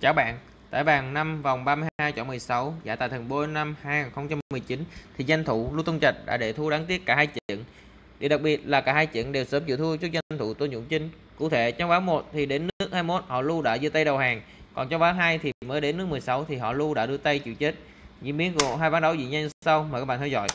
Chào bạn, tại bàn 5 vòng 32 chọn 16 giải tài thần bôi năm 2019 thì danh thủ Lưu Tông Trạch đã để thua đáng tiếc cả hai trận. Điều đặc biệt là cả hai trận đều sớm chịu thua trước danh thủ Tô Nhũng Chinh. Cụ thể trong ván 1 thì đến nước 21 họ Lưu đã giơ tay đầu hàng, còn trong ván 2 thì mới đến nước 16 thì họ Lưu đã đưa tay chịu chết. Diễn biến của hai ván đấu diễn ra sau, mời các bạn theo dõi.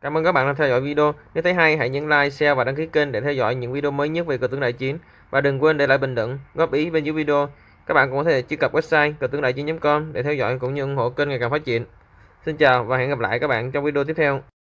Cảm ơn các bạn đã theo dõi video. Nếu thấy hay, hãy nhấn like, share và đăng ký kênh để theo dõi những video mới nhất về cờ tướng đại chiến. Và đừng quên để lại bình luận, góp ý bên dưới video. Các bạn cũng có thể truy cập website cờ tướng đại chiến.com để theo dõi cũng như ủng hộ kênh ngày càng phát triển. Xin chào và hẹn gặp lại các bạn trong video tiếp theo.